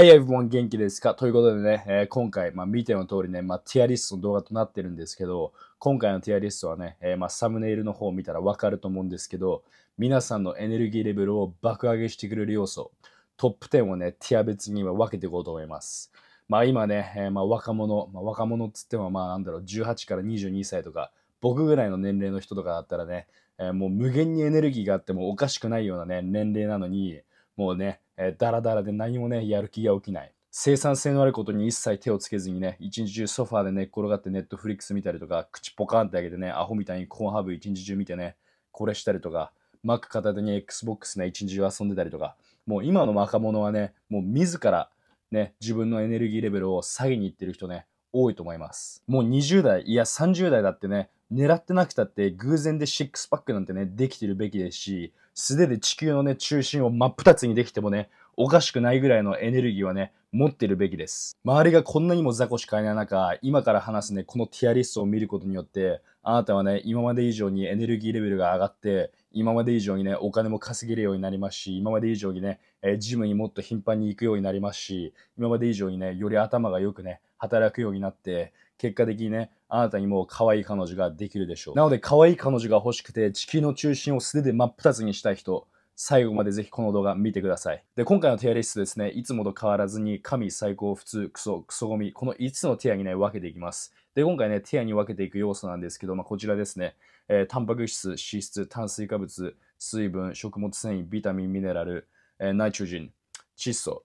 Hey everyone 元気ですかということでね、えー、今回、まあ、見ての通りね、まあ、ティアリストの動画となってるんですけど、今回のティアリストはね、えー、まあ、サムネイルの方を見たらわかると思うんですけど、皆さんのエネルギーレベルを爆上げしてくれる要素、トップ10をね、ティア別には分けていこうと思います。まあ今ね、えー、まあ、若者、まあ、若者っつってもまあなんだろう、18から22歳とか、僕ぐらいの年齢の人とかだったらね、えもう無限にエネルギーがあってもおかしくないようなね、年齢なのに、もうね、えー、ダラダラで何もね、やる気が起きない。生産性のあることに一切手をつけずにね、一日中ソファーで寝っ転がってネットフリックス見たりとか、口ポカンって開けてね、アホみたいにコーンハーブ一日中見てね、これしたりとか、マック片手に Xbox ね、一日中遊んでたりとか、もう今の若者はね、もう自らね、自分のエネルギーレベルを下げにいってる人ね、多いと思います。もう20代、いや30代だってね、狙ってなくたって偶然でシックスパックなんてね、できてるべきですし、素手で地球のね、中心を真っ二つにできてもね、おかしくないぐらいのエネルギーはね、持ってるべきです。周りがこんなにも雑魚しかいない中、今から話すね、このティアリストを見ることによって、あなたはね、今まで以上にエネルギーレベルが上がって、今まで以上にね、お金も稼げるようになりますし、今まで以上にね、えー、ジムにもっと頻繁に行くようになりますし、今まで以上にね、より頭が良くね、働くようになって、結果的にね、あなたにも可愛い彼女ができるでしょう。なので、可愛い彼女が欲しくて、地球の中心を素手で真っ二つにしたい人、最後までぜひこの動画見てください。で、今回のテアリストですね、いつもと変わらずに、神、最高、普通、クソ、クソゴミ、この5つのテアにね、分けていきます。で、今回ね、ティアに分けていく要素なんですけど、まあ、こちらですね、えー、タンパク質、脂質、炭水化物、水分、食物繊維、ビタミン、ミネラル、えー、ナイトロジン、窒素、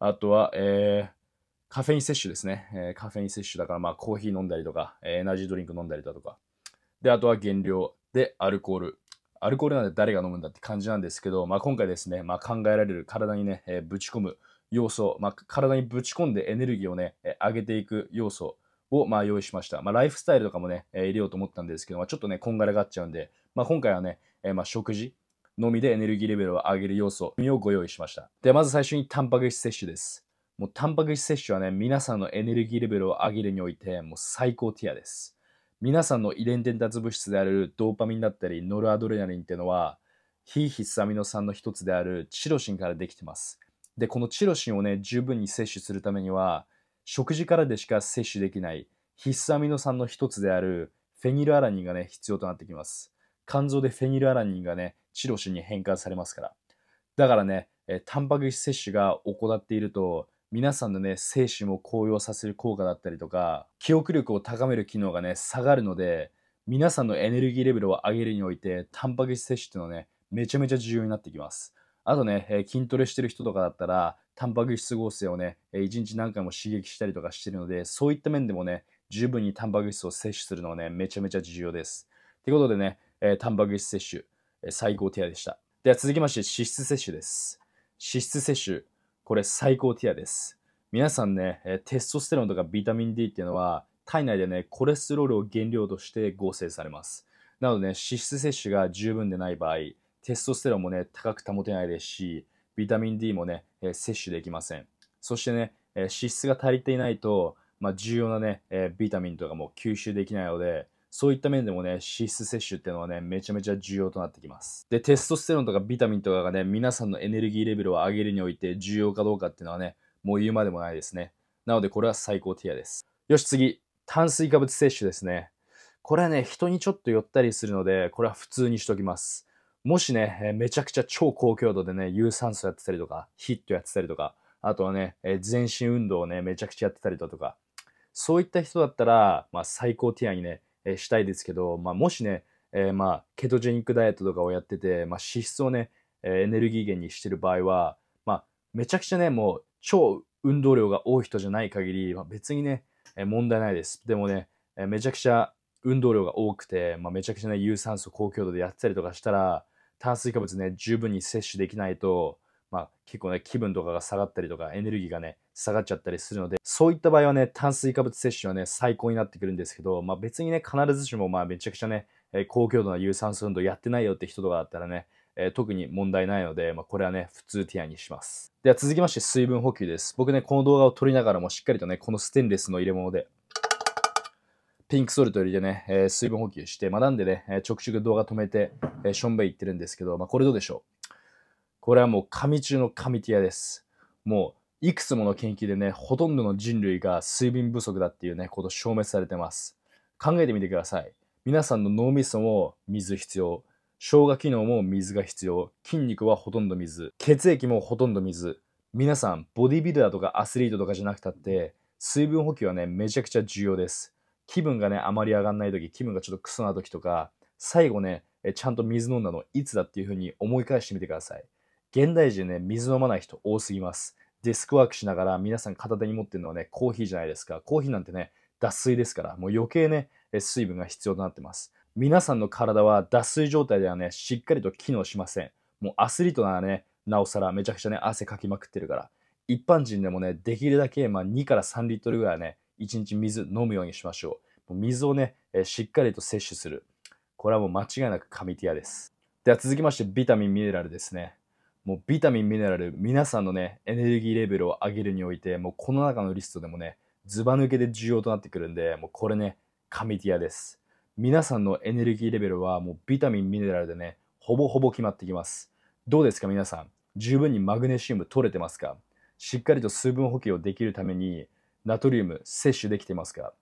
あとは、えー、カフェイン摂取ですね。えー、カフェイン摂取だから、まあ、コーヒー飲んだりとか、エナジードリンク飲んだりだとか。で、あとは減量。で、アルコール。アルコールなんで誰が飲むんだって感じなんですけど、まあ、今回ですね、まあ、考えられる体にね、えー、ぶち込む要素、まあ、体にぶち込んでエネルギーをね、えー、上げていく要素を、まあ、用意しました。まあ、ライフスタイルとかもね、えー、入れようと思ったんですけど、まあ、ちょっとね、こんがらがっちゃうんで、まあ、今回はね、えー、まあ、食事のみでエネルギーレベルを上げる要素をご用意しました。で、まず最初にタンパク質摂取です。もうタンパク質摂取はね、皆さんのエネルギーレベルを上げるにおいて、もう最高ティアです。皆さんの遺伝伝達物質であるドーパミンだったり、ノルアドレナリンっていうのは、非必須アミノ酸の一つであるチロシンからできてます。で、このチロシンをね、十分に摂取するためには、食事からでしか摂取できない必須アミノ酸の一つであるフェニルアラニンがね、必要となってきます。肝臓でフェニルアラニンがね、チロシンに変換されますから。だからね、えタンパク質摂取が行っていると、皆さんのね、精神を高揚させる効果だったりとか、記憶力を高める機能がね、下がるので、皆さんのエネルギーレベルを上げるにおいて、タンパク質摂取っていうのはね、めちゃめちゃ重要になってきます。あとね、え筋トレしてる人とかだったら、タンパク質合成をね、え1日何回も刺激したりとかしてるので、そういった面でもね、十分にタンパク質を摂取するのはね、めちゃめちゃ重要です。ということでね、えタンパク質摂取、え最高手アでした。では続きまして、脂質摂取です。脂質摂取。これ最高ティアです。皆さんね、テストステロンとかビタミン D っていうのは、体内でね、コレステロールを原料として合成されます。なのでね、脂質摂取が十分でない場合、テストステロンもね、高く保てないですし、ビタミン D もね、え摂取できません。そしてね、え脂質が足りていないと、まあ、重要なね、えビタミンとかも吸収できないので、そういった面でもね、脂質摂取っていうのはね、めちゃめちゃ重要となってきます。で、テストステロンとかビタミンとかがね、皆さんのエネルギーレベルを上げるにおいて重要かどうかっていうのはね、もう言うまでもないですね。なので、これは最高ティアです。よし、次。炭水化物摂取ですね。これはね、人にちょっと寄ったりするので、これは普通にしときます。もしね、めちゃくちゃ超高強度でね、有酸素やってたりとか、ヒットやってたりとか、あとはね、全身運動をね、めちゃくちゃやってたりだとか、そういった人だったら、まあ、最高ティアにね、えしたいですけど、まあ、もしね、えー、まあ、ケトジェニックダイエットとかをやってて、まあ、脂質をね、えエネルギー源にしてる場合は、まあ、めちゃくちゃね、もう超運動量が多い人じゃない限り、まあ、別にね、え問題ないです。でもね、えめちゃくちゃ運動量が多くて、まあ、めちゃくちゃね、有酸素高強度でやってたりとかしたら、炭水化物ね、十分に摂取できないと、まあ、結構ね、気分とかが下がったりとか、エネルギーがね、下がっちゃったりするので、そういった場合はね、炭水化物摂取はね、最高になってくるんですけど、まあ別にね、必ずしもまあめちゃくちゃね、え高強度な有酸素運動やってないよって人とかだったらね、え特に問題ないので、まあ、これはね、普通ティアにします。では続きまして、水分補給です。僕ね、この動画を撮りながらもしっかりとね、このステンレスの入れ物で、ピンクソルト入れてね、え水分補給して、まあ、なんでね、えー、ちょ動画止めて、えしょんべい行ってるんですけど、まあ、これどうでしょうこれはもう神中の神ティアです。もういくつもの研究でね、ほとんどの人類が睡眠不足だっていうね、こと証明されてます。考えてみてください。皆さんの脳みそも水必要。消化機能も水が必要。筋肉はほとんど水。血液もほとんど水。皆さん、ボディビルダーとかアスリートとかじゃなくたって、水分補給はね、めちゃくちゃ重要です。気分がね、あまり上がんない時、気分がちょっとクソな時とか、最後ね、ちゃんと水飲んだのいつだっていう風に思い返してみてください。現代人ね、水飲まない人多すぎます。デスクワークしながら皆さん片手に持ってるのはね、コーヒーじゃないですか。コーヒーなんてね、脱水ですから、もう余計ね、水分が必要となってます。皆さんの体は脱水状態ではね、しっかりと機能しません。もうアスリートならね、なおさらめちゃくちゃね、汗かきまくってるから。一般人でもね、できるだけ、まあ、2から3リットルぐらいね、1日水飲むようにしましょう。水をね、しっかりと摂取する。これはもう間違いなく神ティアです。では続きまして、ビタミン、ミネラルですね。もうビタミン、ミネラル、皆さんのね、エネルギーレベルを上げるにおいて、もうこの中のリストでもね、ずば抜けで重要となってくるんで、もうこれね、神ティアです。皆さんのエネルギーレベルはもうビタミン、ミネラルでね、ほぼほぼ決まってきます。どうですか皆さん、十分にマグネシウム取れてますかしっかりと水分補給をできるために、ナトリウム摂取できてますか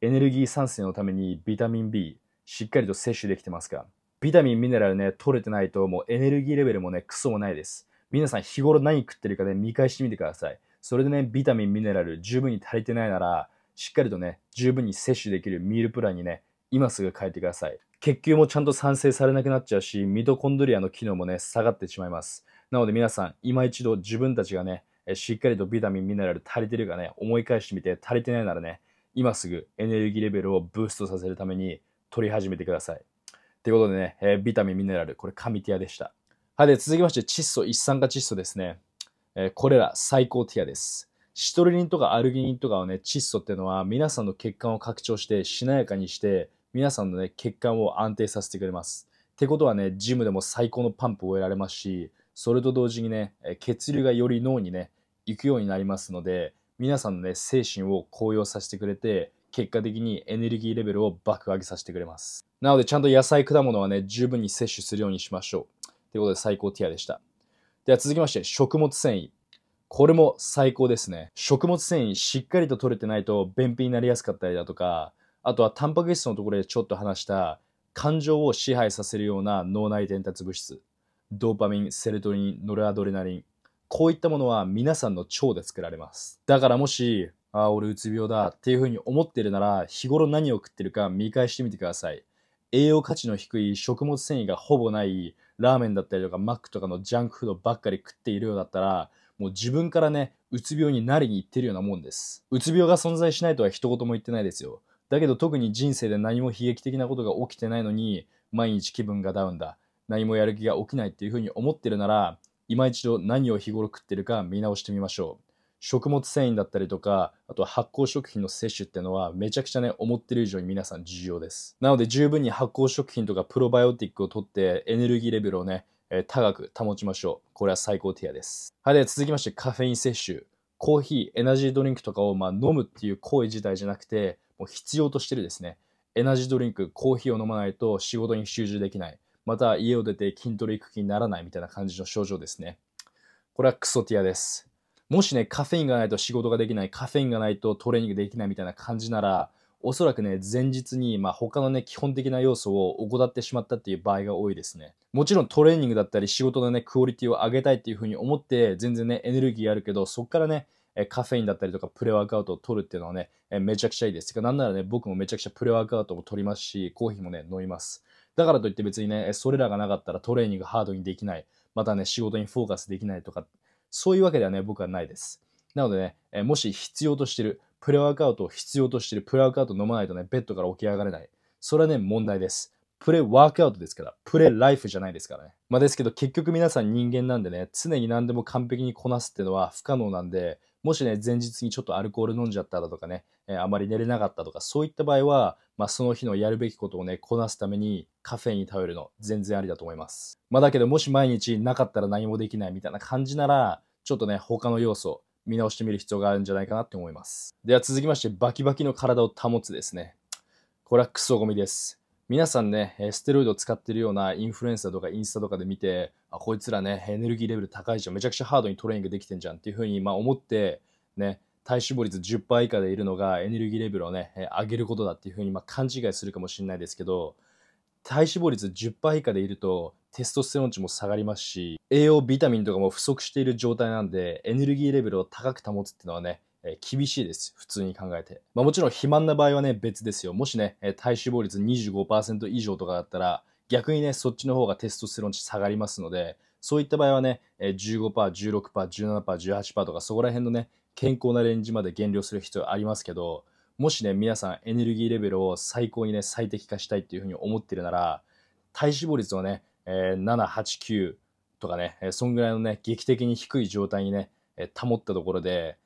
エネルギー産生のためにビタミン B、しっかりと摂取できてますかビタミン、ミネラルね、取れてないと、もうエネルギーレベルもね、クソもないです。皆さん日頃何食ってるかね、見返してみてください。それでね、ビタミン、ミネラル十分に足りてないなら、しっかりとね、十分に摂取できるミールプランにね、今すぐ変えてください。血球もちゃんと産生されなくなっちゃうし、ミトコンドリアの機能もね、下がってしまいます。なので皆さん、今一度自分たちがね、しっかりとビタミン、ミネラル足りてるかね、思い返してみて足りてないならね、今すぐエネルギーレベルをブーストさせるために取り始めてください。ということでね、えー、ビタミン、ミネラル、これ神ティアでした。はい、で、続きまして、窒素、一酸化窒素ですね。えー、これら最高ティアです。シトルリンとかアルギニンとかはね、窒素っていうのは皆さんの血管を拡張してしなやかにして、皆さんのね、血管を安定させてくれます。ってことはね、ジムでも最高のパンプを得られますし、それと同時にね、血流がより脳にね、行くようになりますので、皆さんのね、精神を高揚させてくれて、結果的にエネルギーレベルを爆上げさせてくれます。なので、ちゃんと野菜、果物はね、十分に摂取するようにしましょう。ということで、最高ティアでした。では続きまして、食物繊維。これも最高ですね。食物繊維しっかりと取れてないと便秘になりやすかったりだとか、あとはタンパク質のところでちょっと話した感情を支配させるような脳内伝達物質、ドーパミン、セレトリン、ノルアドレナリン、こういったものは皆さんの腸で作られます。だからもしああ、俺うつ病だっていうふうに思ってるなら、日頃何を食ってるか見返してみてください。栄養価値の低い食物繊維がほぼないラーメンだったりとかマックとかのジャンクフードばっかり食っているようだったら、もう自分からね、うつ病になりに行ってるようなもんです。うつ病が存在しないとは一言も言ってないですよ。だけど特に人生で何も悲劇的なことが起きてないのに、毎日気分がダウンだ。何もやる気が起きないっていうふうに思ってるなら、今一度何を日頃食ってるか見直してみましょう。食物繊維だったりとかあと発酵食品の摂取ってのはめちゃくちゃね思ってる以上に皆さん重要ですなので十分に発酵食品とかプロバイオティックをとってエネルギーレベルをね、えー、高く保ちましょうこれは最高ティアですはいで続きましてカフェイン摂取コーヒーエナジードリンクとかをまあ飲むっていう行為自体じゃなくてもう必要としてるですねエナジードリンクコーヒーを飲まないと仕事に集中できないまた家を出て筋トレ行く気にならないみたいな感じの症状ですねこれはクソティアですもしね、カフェインがないと仕事ができない、カフェインがないとトレーニングできないみたいな感じなら、おそらくね、前日に、まあ、他のね、基本的な要素を怠ってしまったっていう場合が多いですね。もちろんトレーニングだったり仕事のね、クオリティを上げたいっていうふうに思って、全然ね、エネルギーあるけど、そっからね、カフェインだったりとかプレワークアウトを取るっていうのはね、めちゃくちゃいいです。てか、なんならね、僕もめちゃくちゃプレワークアウトも取りますし、コーヒーもね、飲みます。だからといって別にね、それらがなかったらトレーニングハードにできない、またね、仕事にフォーカスできないとか、そういうわけではね、僕はないです。なのでね、えもし必要としてる、プレワークアウトを必要としてる、プレワークアウト飲まないとね、ベッドから起き上がれない。それはね、問題です。プレワークアウトですから、プレライフじゃないですからね。まあ、ですけど、結局皆さん人間なんでね、常に何でも完璧にこなすっていうのは不可能なんで、もしね、前日にちょっとアルコール飲んじゃっただとかね、えー、あまり寝れなかったとか、そういった場合は、まあ、その日のやるべきことをね、こなすためにカフェに頼るの、全然ありだと思います。まあ、だけど、もし毎日なかったら何もできないみたいな感じなら、ちょっとね、他の要素、見直してみる必要があるんじゃないかなって思います。では続きまして、バキバキの体を保つですね。これはクソゴミです。皆さんね、ステロイドを使ってるようなインフルエンサーとかインスタとかで見て、あ、こいつらね、エネルギーレベル高いじゃん、めちゃくちゃハードにトレーニングできてんじゃんっていうふうに、まあ、思って、ね、体脂肪率10%以下でいるのがエネルギーレベルをね、上げることだっていうふうに、まあ、勘違いするかもしれないですけど、体脂肪率10%以下でいると、テストステロン値も下がりますし、栄養ビタミンとかも不足している状態なんで、エネルギーレベルを高く保つっていうのはね、え厳しいです。普通に考えて。まあ、もちろん肥満な場合はね、別ですよ。もしね、え体脂肪率25%以上とかだったら、逆にね、そっちの方がテストステロン値下がりますので、そういった場合はね、15%、16%、17%、18%とかそこら辺のね、健康なレンジまで減量する必要ありますけど、もしね、皆さんエネルギーレベルを最高にね、最適化したいっていうふうに思ってるなら、体脂肪率をね、えー、7、8、9とかね、そんぐらいのね、劇的に低い状態にね、保ったところで、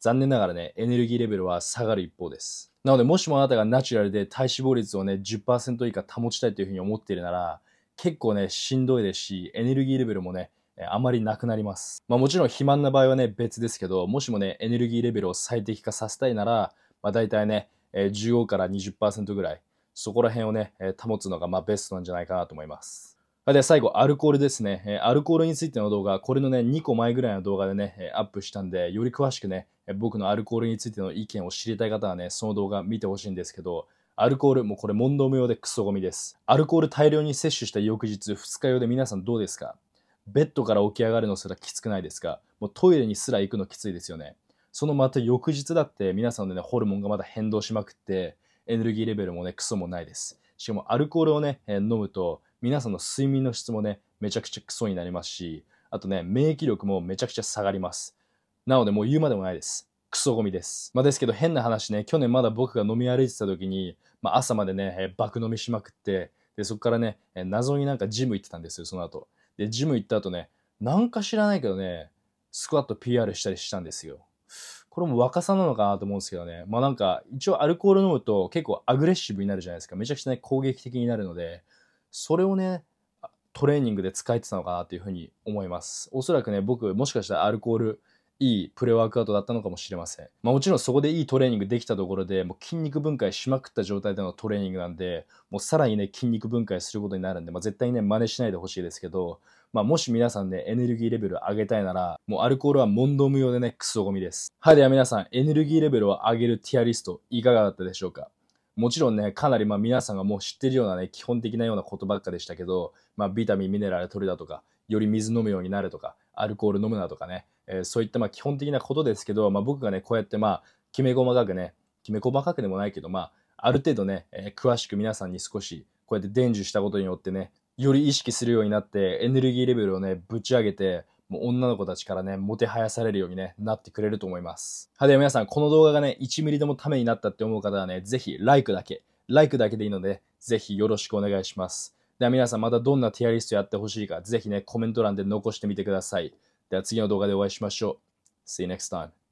残念ながらね、エネルギーレベルは下がる一方です。なので、もしもあなたがナチュラルで体脂肪率をね、10%以下保ちたいというふうに思っているなら、結構ね、しんどいですし、エネルギーレベルもね、あまりなくなります。まあ、もちろん肥満な場合はね、別ですけど、もしもね、エネルギーレベルを最適化させたいなら、まあ、大体ね、15から20%ぐらい、そこら辺をね、保つのがまベストなんじゃないかなと思います。で、最後、アルコールですね。アルコールについての動画、これのね、2個前ぐらいの動画でね、アップしたんで、より詳しくね、僕のアルコールについての意見を知りたい方はね、その動画見てほしいんですけど、アルコール、もうこれ問答無用でクソゴミです。アルコール大量に摂取した翌日、2日用で皆さんどうですかベッドから起き上がるのすらきつくないですかもうトイレにすら行くのきついですよね。そのまた翌日だって皆さんのね、ホルモンがまだ変動しまくって、エネルギーレベルもね、クソもないです。しかもアルコールをね、飲むと、皆さんの睡眠の質もね、めちゃくちゃクソになりますし、あとね、免疫力もめちゃくちゃ下がります。なのでもう言うまでもないです。クソゴミです。まあ、ですけど変な話ね、去年まだ僕が飲み歩いてた時に、まあ、朝までね、爆飲みしまくって、で、そこからね、謎になんかジム行ってたんですよ、その後。で、ジム行った後ね、なんか知らないけどね、スクワット PR したりしたんですよ。これも若さなのかなと思うんですけどね。まあなんか、一応アルコール飲むと結構アグレッシブになるじゃないですか。めちゃくちゃね、攻撃的になるので、それをねトレーニングで使えてたのかなというふうに思いますおそらくね僕もしかしたらアルコールいいプレワークアウトだったのかもしれません、まあ、もちろんそこでいいトレーニングできたところでもう筋肉分解しまくった状態でのトレーニングなんでもうさらにね筋肉分解することになるんで、まあ、絶対にね真似しないでほしいですけど、まあ、もし皆さんねエネルギーレベル上げたいならもうアルコールは問答無用でねクソゴミですはいでは皆さんエネルギーレベルを上げるティアリストいかがだったでしょうかもちろんね、かなりま皆さんがもう知ってるようなね、基本的なようなことばっかでしたけど、まあ、ビタミン、ミネラル取りだとか、より水飲むようになるとか、アルコール飲むなとかね、えー、そういったまあ基本的なことですけど、まあ、僕がね、こうやってまあ、きめ細かくね、きめ細かくでもないけど、まあ、ある程度ね、えー、詳しく皆さんに少し、こうやって伝授したことによってね、より意識するようになって、エネルギーレベルをね、ぶち上げて、もう女の子たちからね、もてはやされるようにね、なってくれると思います。はい、で、は皆さん、この動画がね、1ミリでもためになったって思う方はね、ぜひ、LIKE だけ、LIKE だけでいいので、ぜひよろしくお願いします。では皆さん、またどんなティアリストやってほしいか、ぜひね、コメント欄で残してみてください。では次の動画でお会いしましょう。See you next time.